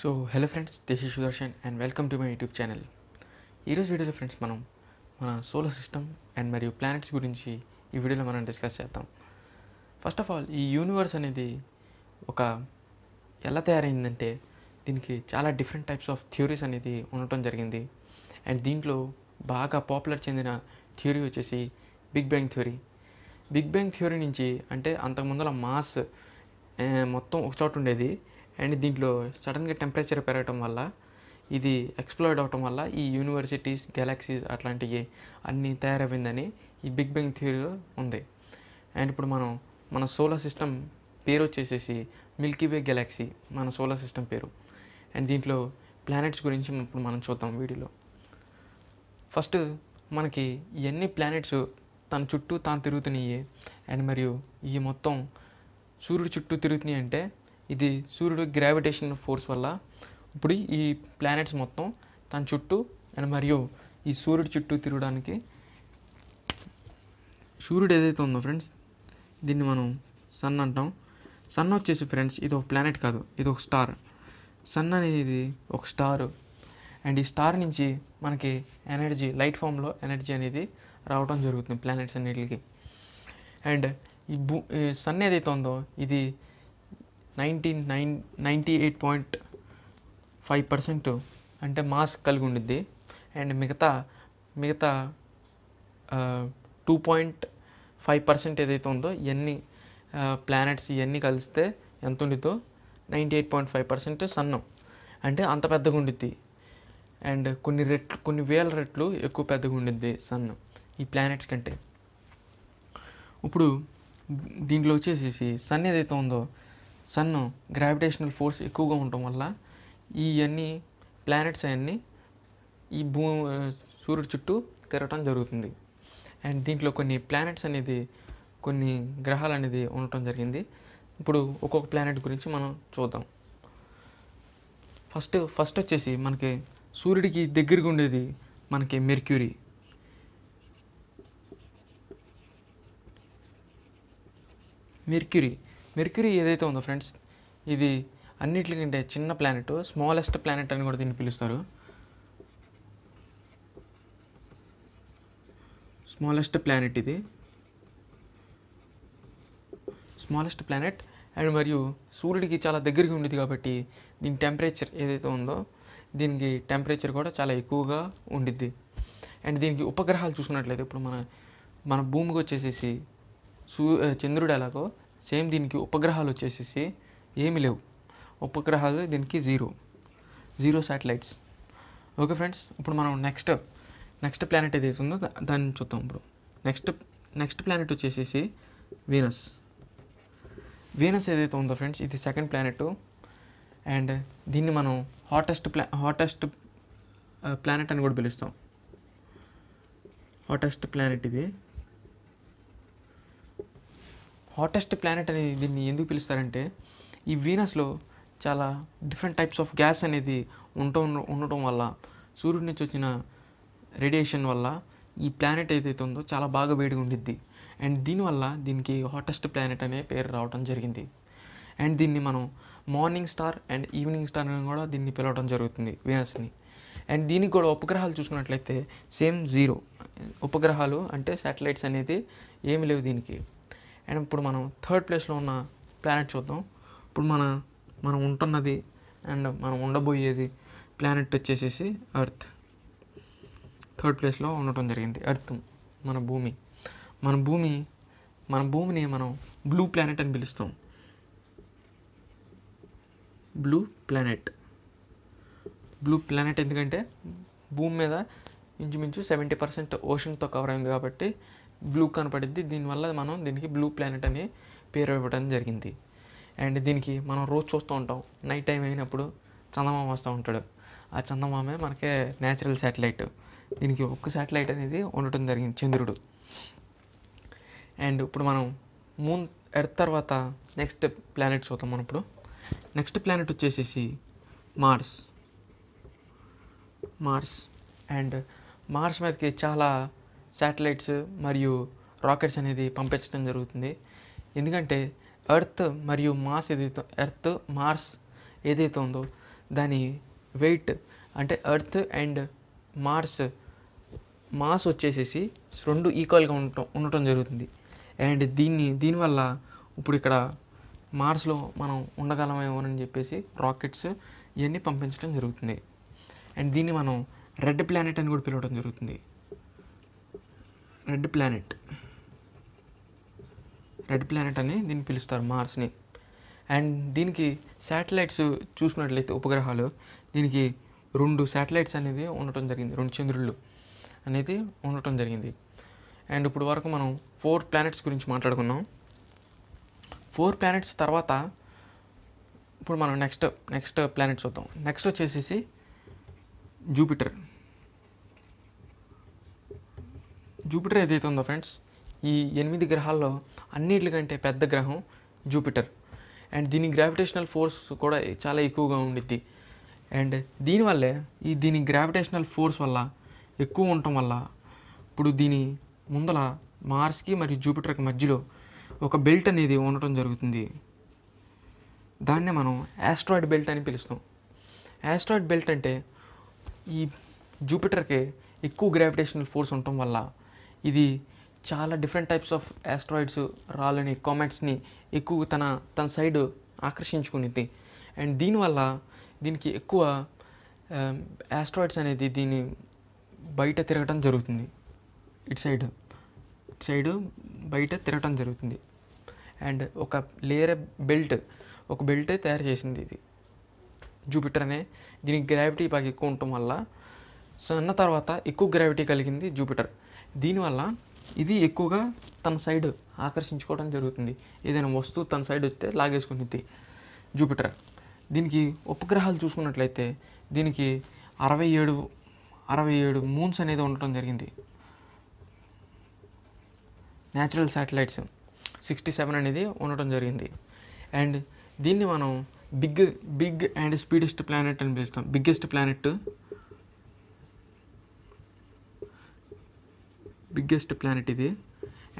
so hello friends this is Sudarshan and welcome to my YouTube channel ఈరోజు వీడియోలో friends మనం మన సోలార్ సిస్టమ్ అండ్ మరియు ప్లానెట్స్ గురించి ఈ వీడియోలో మనం డిస్కస్ చేద్దాం ఫస్ట్ ఆఫ్ ఆల్ ఈ యూనివర్స్ అనేది ఒక ఎలా తయారైందంటే దీనికి చాలా డిఫరెంట్ టైప్స్ ఆఫ్ థియరీస్ అనేది ఉండటం జరిగింది అండ్ దీంట్లో బాగా పాపులర్ చెందిన థియరీ వచ్చేసి big bang theory big bang theory నుంచి అంటే అంతకుముందల మాస్ మొత్తం ఒక చోట ఉండేది అండ్ దీంట్లో సడన్గా టెంపరేచర్ పెరగటం వల్ల ఇది ఎక్స్ప్లోర్డ్ అవటం వల్ల ఈ యూనివర్సిటీస్ గెలాక్సీస్ అట్లాంటివి అన్నీ తయారవ్విందని ఈ బిగ్ బ్యాంగ్ థియరీలో ఉంది అండ్ ఇప్పుడు మనం మన సోలార్ సిస్టమ్ పేరు వచ్చేసేసి మిల్కీవే గెలాక్సీ మన సోలార్ సిస్టమ్ పేరు అండ్ దీంట్లో ప్లానెట్స్ గురించి ఇప్పుడు మనం చూద్దాం వీడియోలో ఫస్ట్ మనకి ఎన్ని ప్లానెట్స్ తన చుట్టూ తాను తిరుగుతున్నాయి అండ్ మరియు ఈ మొత్తం సూర్యుడు చుట్టూ తిరుగుతున్నాయి అంటే ఇది సూర్యుడు గ్రావిటేషన్ ఫోర్స్ వల్ల ఇప్పుడు ఈ ప్లానెట్స్ మొత్తం తన చుట్టూ అండ్ మరియు ఈ సూర్యుడు చుట్టూ తిరగడానికి సూర్యుడు ఏదైతే ఉందో ఫ్రెండ్స్ దీన్ని మనం సన్ అంటాం సన్ వచ్చేసి ఫ్రెండ్స్ ఇది ఒక ప్లానెట్ కాదు ఇది ఒక స్టార్ సన్ అనేది ఒక స్టార్ అండ్ ఈ స్టార్ నుంచి మనకి ఎనర్జీ లైట్ ఫామ్లో ఎనర్జీ అనేది రావడం జరుగుతుంది ప్లానెట్స్ అన్నిటికి అండ్ ఈ భూ సన్ ఏదైతే ఉందో ఇది nineteen nine ninety eight point five percent అంటే మాస్ కలిగి ఉండిద్ది అండ్ మిగతా మిగతా టూ పాయింట్ ఫైవ్ పర్సెంట్ ఏదైతే ఉందో ఇవన్నీ ప్లానెట్స్ ఇవన్నీ కలిస్తే ఎంత ఉండిద్దో ninety eight point five percent సన్నం అంటే అంత పెద్దగా ఉండిద్ది అండ్ కొన్ని రెట్లు కొన్ని వేల రెట్లు ఎక్కువ పెద్దగా ఉండిద్ది సన్ను ఈ ప్లానెట్స్ కంటే ఇప్పుడు దీంట్లో వచ్చేసేసి సన్ ఏదైతే ఉందో సన్ గ్రావిటేషనల్ ఫోర్స్ ఎక్కువగా ఉండటం వల్ల ఇవన్నీ ప్లానెట్స్ అవన్నీ ఈ భూ సూర్యుడు చుట్టూ తిరగటం జరుగుతుంది అండ్ దీంట్లో కొన్ని ప్లానెట్స్ అనేది కొన్ని గ్రహాలు అనేది ఉండటం జరిగింది ఇప్పుడు ఒక్కొక్క ప్లానెట్ గురించి మనం చూద్దాం ఫస్ట్ ఫస్ట్ వచ్చేసి మనకి సూర్యుడికి దగ్గరగా ఉండేది మనకి మెర్క్యూరీ మెర్క్యూరీ మెర్క్యూరీ ఏదైతే ఉందో ఫ్రెండ్స్ ఇది అన్నిటికంటే చిన్న ప్లానెట్ స్మాలెస్ట్ ప్లానెట్ అని కూడా దీన్ని పిలుస్తారు స్మాలెస్ట్ ప్లానెట్ ఇది స్మాలెస్ట్ ప్లానెట్ అండ్ మరియు సూర్యుడికి చాలా దగ్గరగా ఉండేది కాబట్టి దీని టెంపరేచర్ ఏదైతే ఉందో దీనికి టెంపరేచర్ కూడా చాలా ఎక్కువగా ఉండిద్ది అండ్ దీనికి ఉపగ్రహాలు చూసుకున్నట్లయితే ఇప్పుడు మన మన భూమికి వచ్చేసేసి సూ చంద్రుడు ఎలాగో సేమ్ దీనికి ఉపగ్రహాలు వచ్చేసేసి ఏమి లేవు ఉపగ్రహాలు దీనికి zero zero satellites okay friends ఇప్పుడు మనం నెక్స్ట్ నెక్స్ట్ ప్లానెట్ ఏదైతే ఉందో దాన్ని చూద్దాం ఇప్పుడు నెక్స్ట్ నెక్స్ట్ ప్లానెట్ వచ్చేసేసి వీనస్ వీనస్ ఏదైతే ఉందో ఫ్రెండ్స్ ఇది సెకండ్ ప్లానెట్ అండ్ దీన్ని మనం హాటెస్ట్ ప్లా హాటెస్ట్ ప్లానెట్ అని కూడా పిలుస్తాం హాటెస్ట్ ప్లానెట్ ఇది హాటెస్ట్ ప్లానెట్ అనేది దీన్ని ఎందుకు పిలుస్తారంటే ఈ వీనస్లో చాలా డిఫరెంట్ టైప్స్ ఆఫ్ గ్యాస్ అనేది ఉంటూ ఉండటం వల్ల సూర్యుడి నుంచి వచ్చిన రేడియేషన్ వల్ల ఈ ప్లానెట్ ఏదైతే ఉందో చాలా బాగా వేడిగా ఉండిద్ది అండ్ దీనివల్ల దీనికి హాటెస్ట్ ప్లానెట్ అనే పేరు రావడం జరిగింది అండ్ దీన్ని మనం morning star and evening star అని కూడా దీన్ని పిలవడం జరుగుతుంది వీనస్ని అండ్ దీనికి కూడా ఉపగ్రహాలు చూసుకున్నట్లయితే సేమ్ జీరో ఉపగ్రహాలు అంటే శాటిలైట్స్ అనేది ఏమి లేవు దీనికి అండ్ ఇప్పుడు మనం థర్డ్ ప్లేస్లో ఉన్న ప్లానెట్ చూద్దాం ఇప్పుడు మన మనం ఉంటున్నది అండ్ మనం ఉండబోయేది ప్లానెట్ వచ్చేసేసి అర్త్ థర్డ్ ప్లేస్లో ఉండటం జరిగింది అర్త్ మన భూమి మన భూమి మన భూమిని మనం బ్లూ ప్లానెట్ అని పిలుస్తాం బ్లూ ప్లానెట్ బ్లూ ప్లానెట్ ఎందుకంటే భూమి మీద ఇంచుమించు సెవెంటీ పర్సెంట్ ఓషన్తో కవర్ అయింది కాబట్టి బ్లూ కనపడింది దీనివల్ల మనం దీనికి బ్లూ ప్లానెట్ అని పేరు ఇవ్వడం జరిగింది అండ్ దీనికి మనం రోజు చూస్తూ ఉంటాం నైట్ టైం అయినప్పుడు చందమామ వస్తూ ఉంటాడు ఆ చందమామే మనకే న్యాచురల్ శాటిలైట్ దీనికి ఒక్క శాటిలైట్ అనేది ఉండటం జరిగింది చంద్రుడు అండ్ ఇప్పుడు మనం మూన్ ఎర్త్ తర్వాత నెక్స్ట్ ప్లానెట్ చూద్దాం మనం ఇప్పుడు నెక్స్ట్ ప్లానెట్ వచ్చేసేసి మార్స్ మార్స్ అండ్ మార్స్ మీదకి చాలా శాటిలైట్స్ మరియు రాకెట్స్ అనేది పంపించడం జరుగుతుంది ఎందుకంటే ఎర్త్ మరియు మాస్ ఏదైతే ఎర్త్ మార్స్ ఏదైతే ఉందో దాని వెయిట్ అంటే ఎర్త్ అండ్ మార్స్ మాస్ వచ్చేసేసి రెండు ఈక్వల్గా ఉండటం ఉండటం జరుగుతుంది అండ్ దీన్ని దీనివల్ల ఇప్పుడు ఇక్కడ మార్స్లో మనం ఉండగలమేమోనని చెప్పేసి రాకెట్స్ ఇవన్నీ పంపించడం జరుగుతుంది అండ్ దీన్ని మనం రెడ్ ప్లానెట్ అని కూడా పిలవడం జరుగుతుంది రెడ్ ప్లానెట్ రెడ్ ప్లానెట్ అని దీన్ని పిలుస్తారు మార్స్ని అండ్ దీనికి శాటిలైట్స్ చూసుకున్నట్లయితే ఉపగ్రహాలు దీనికి రెండు శాటిలైట్స్ అనేది ఉండటం జరిగింది రెండు చంద్రులు అనేది ఉండటం జరిగింది అండ్ ఇప్పుడు వరకు మనం ఫోర్ ప్లానెట్స్ గురించి మాట్లాడుకున్నాం ఫోర్ ప్లానెట్స్ తర్వాత ఇప్పుడు మనం నెక్స్ట్ నెక్స్ట్ ప్లానెట్ చూద్దాం నెక్స్ట్ వచ్చేసేసి జూపిటర్ జూపిటర్ ఏదైతే ఉందో ఫ్రెండ్స్ ఈ ఎనిమిది గ్రహాల్లో అన్నిటికంటే పెద్ద గ్రహం జూపిటర్ అండ్ దీని గ్రావిటేషనల్ ఫోర్స్ కూడా చాలా ఎక్కువగా ఉండిద్ది అండ్ దీనివల్లే ఈ దీని గ్రావిటేషనల్ ఫోర్స్ వల్ల ఎక్కువ ఉండటం వల్ల ఇప్పుడు దీని ముందల మార్స్కి మరియు జూపిటర్కి మధ్యలో ఒక బెల్ట్ అనేది ఉండటం జరుగుతుంది దాన్నే మనం యాస్ట్రాయిడ్ బెల్ట్ అని పిలుస్తాం యాస్ట్రాయిడ్ బెల్ట్ అంటే ఈ జూపిటర్కి ఎక్కువ గ్రావిటేషనల్ ఫోర్స్ ఉండటం వల్ల ఇది చాలా డిఫరెంట్ టైప్స్ ఆఫ్ యాస్ట్రాయిడ్స్ రాళ్ళని కామెంట్స్ని ఎక్కువ తన తన సైడ్ ఆకర్షించుకునిద్ది అండ్ దీనివల్ల దీనికి ఎక్కువ యాస్ట్రాయిడ్స్ um, అనేది దీన్ని బయట తిరగటం జరుగుతుంది ఇటు సైడ్ ఇటు సైడ్ బయట తిరగటం జరుగుతుంది అండ్ ఒక లేయర్ బెల్ట్ ఒక బెల్టే తయారు చేసింది ఇది జూపిటర్ అనే దీనికి గ్రావిటీ బాగా ఎక్కువ ఉండటం వల్ల సన్న తర్వాత ఎక్కువ గ్రావిటీ కలిగింది జూపిటర్ దీనివల్ల ఇది ఎక్కువగా తన సైడ్ ఆకర్షించుకోవడం జరుగుతుంది ఏదైనా వస్తువు తన సైడ్ వస్తే లాగేసుకునిద్ది జూపిటర్ దీనికి ఉపగ్రహాలు చూసుకున్నట్లయితే దీనికి అరవై ఏడు అరవై ఏడు మూన్స్ అనేది ఉండటం జరిగింది న్యాచురల్ శాటిలైట్స్ సిక్స్టీ సెవెన్ అనేది ఉండటం జరిగింది అండ్ దీన్ని మనం big big and speedest planet అని పిలుస్తాం బిగ్గెస్ట్ ప్లానెట్ బిగ్గెస్ట్ ప్లానెట్ ఇది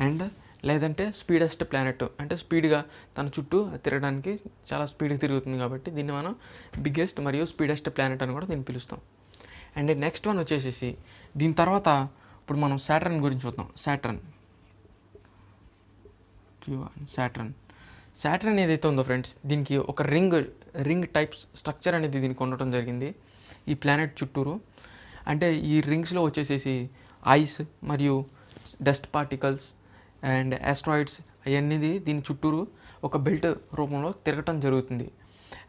అండ్ లేదంటే స్పీడెస్ట్ ప్లానెట్ అంటే స్పీడ్గా తన చుట్టూ తిరగడానికి చాలా స్పీడ్గా తిరుగుతుంది కాబట్టి దీన్ని మనం బిగ్గెస్ట్ మరియు స్పీడెస్ట్ ప్లానెట్ అని కూడా దీన్ని పిలుస్తాం అండ్ నెక్స్ట్ వన్ వచ్చేసేసి దీని తర్వాత ఇప్పుడు మనం శాటర్న్ గురించి చూద్దాం శాటర్న్ శాటర్న్ శాటర్న్ ఏదైతే ఉందో ఫ్రెండ్స్ దీనికి ఒక రింగ్ రింగ్ టైప్ స్ట్రక్చర్ అనేది దీనికి ఉండటం జరిగింది ఈ ప్లానెట్ చుట్టూరు అంటే ఈ రింగ్స్లో వచ్చేసేసి ఐస్ మరియు డస్ట్ పార్టికల్స్ అండ్ ఆస్ట్రాయిడ్స్ అవన్నీ దీని చుట్టూరు ఒక బెల్ట్ రూపంలో తిరగటం జరుగుతుంది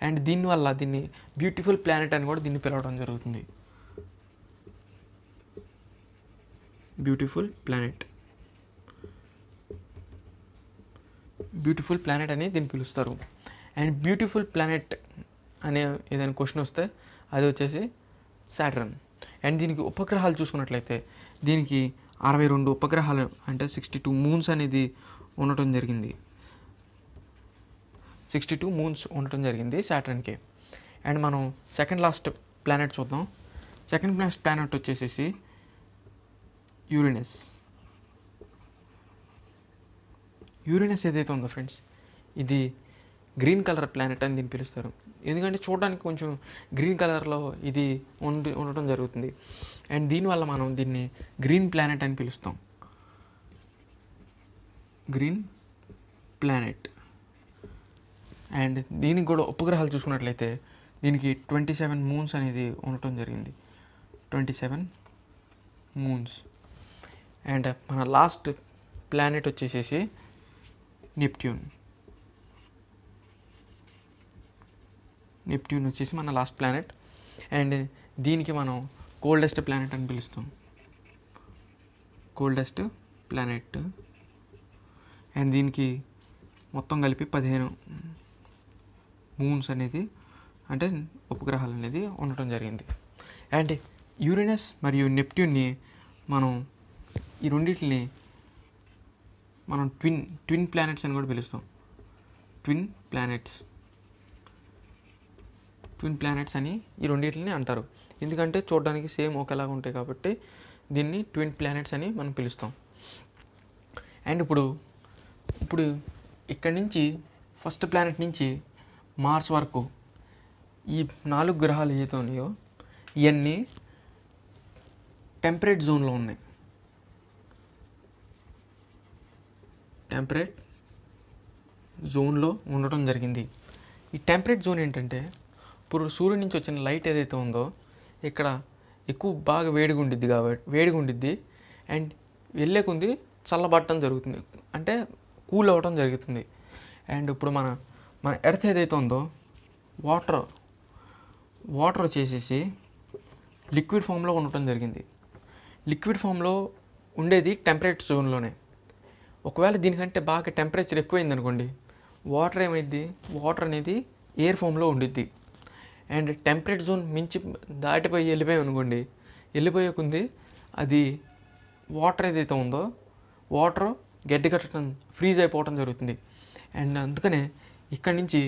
అండ్ దీనివల్ల దీన్ని బ్యూటిఫుల్ ప్లానెట్ అని కూడా దీన్ని పిలవడం జరుగుతుంది బ్యూటిఫుల్ ప్లానెట్ బ్యూటిఫుల్ ప్లానెట్ అని దీన్ని పిలుస్తారు అండ్ బ్యూటిఫుల్ ప్లానెట్ అనే ఏదైనా క్వశ్చన్ వస్తే అది వచ్చేసి శాటర్న్ అండ్ దీనికి ఉపగ్రహాలు చూసుకున్నట్లయితే దీనికి అరవై రెండు ఉపగ్రహాలు అంటే సిక్స్టీ టూ మూన్స్ అనేది ఉండటం జరిగింది సిక్స్టీ టూ మూన్స్ ఉండటం జరిగింది సాటర్న్కి అండ్ మనం సెకండ్ లాస్ట్ ప్లానెట్ చూద్దాం సెకండ్ లాస్ట్ ప్లానెట్ వచ్చేసేసి యూరినస్ యూరినస్ ఏదైతే ఉందో ఫ్రెండ్స్ ఇది గ్రీన్ కలర్ ప్లానెట్ అని దీన్ని పిలుస్తారు ఎందుకంటే చూడడానికి కొంచెం గ్రీన్ కలర్లో ఇది ఉండి ఉండటం జరుగుతుంది అండ్ దీనివల్ల మనం దీన్ని గ్రీన్ ప్లానెట్ అని పిలుస్తాం గ్రీన్ ప్లానెట్ అండ్ దీనికి కూడా ఉపగ్రహాలు చూసుకున్నట్లయితే దీనికి ట్వంటీ సెవెన్ మూన్స్ అనేది ఉండటం జరిగింది ట్వంటీ సెవెన్ మూన్స్ అండ్ మన లాస్ట్ ప్లానెట్ వచ్చేసేసి నిప్ట్యూన్ నెప్ట్యూన్ వచ్చేసి మన లాస్ట్ ప్లానెట్ అండ్ దీనికి మనం కోల్డెస్ట్ ప్లానెట్ అని పిలుస్తాం కోల్డెస్ట్ ప్లానెట్ అండ్ దీనికి మొత్తం కలిపి పదిహేను మూన్స్ అనేది అంటే ఉపగ్రహాలు అనేది ఉండటం జరిగింది అండ్ యూరినస్ మరియు నెప్ట్యూన్ని మనం ఈ రెండింటిని మనం ట్విన్ ట్విన్ ప్లానెట్స్ అని కూడా పిలుస్తాం ట్విన్ ప్లానెట్స్ ట్విన్ ప్లానెట్స్ అని ఈ రెండింటిని అంటారు ఎందుకంటే చూడడానికి సేమ్ ఒకేలాగా ఉంటాయి కాబట్టి దీన్ని ట్విన్ ప్లానెట్స్ అని మనం పిలుస్తాం అండ్ ఇప్పుడు ఇప్పుడు ఇక్కడి నుంచి ఫస్ట్ ప్లానెట్ నుంచి మార్స్ వరకు ఈ నాలుగు గ్రహాలు ఏదైతే ఉన్నాయో ఇవన్నీ టెంపరేట్ జోన్లో ఉన్నాయి టెంపరేట్ జోన్లో ఉండటం జరిగింది ఈ టెంపరేట్ జోన్ ఏంటంటే ఇప్పుడు సూర్యుడి నుంచి వచ్చిన లైట్ ఏదైతే ఉందో ఇక్కడ ఎక్కువ బాగా వేడిగా ఉండిద్ది కాబట్టి వేడిగా ఉండిద్ది అండ్ వెళ్ళే కొంది చల్లబట్టడం జరుగుతుంది అంటే కూల్ అవ్వడం జరుగుతుంది అండ్ ఇప్పుడు మన మన ఎర్త్ ఏదైతే ఉందో వాటర్ వాటర్ వచ్చేసేసి లిక్విడ్ ఫామ్లో ఉండటం జరిగింది లిక్విడ్ ఫామ్లో ఉండేది టెంపరేచర్ జోన్లోనే ఒకవేళ దీనికంటే బాగా టెంపరేచర్ ఎక్కువైంది అనుకోండి వాటర్ ఏమైంది వాటర్ అనేది ఎయిర్ ఫామ్లో ఉండిద్ది అండ్ టెంపరేట్ జోన్ మించి దాటిపోయి వెళ్ళిపోయి అనుకోండి వెళ్ళిపోయే కొంది అది వాటర్ ఏదైతే ఉందో వాటర్ గడ్డి కట్టడం ఫ్రీజ్ అయిపోవటం జరుగుతుంది అండ్ అందుకనే ఇక్కడి నుంచి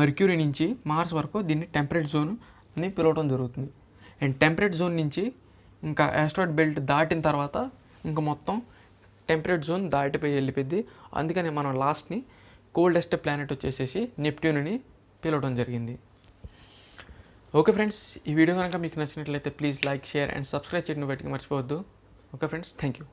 మర్క్యూరీ నుంచి మార్స్ వరకు దీన్ని టెంపరేట్ జోన్ అని పిలవటం జరుగుతుంది అండ్ టెంపరేట్ జోన్ నుంచి ఇంకా ఆస్ట్రాయిడ్ బెల్ట్ దాటిన తర్వాత ఇంకా మొత్తం టెంపరేట్ జోన్ దాటిపోయి వెళ్ళిపోయింది అందుకనే మనం లాస్ట్ని కోల్డెస్ట్ ప్లానెట్ వచ్చేసేసి అని పిలవడం జరిగింది ఓకే ఫ్రెండ్స్ ఈ వీడియో కనుక మీకు నచ్చినట్లయితే please like share and subscribe చేయడం బయటకు మర్చిపోవద్దు ఓకే ఫ్రెండ్స్ థ్యాంక్ యూ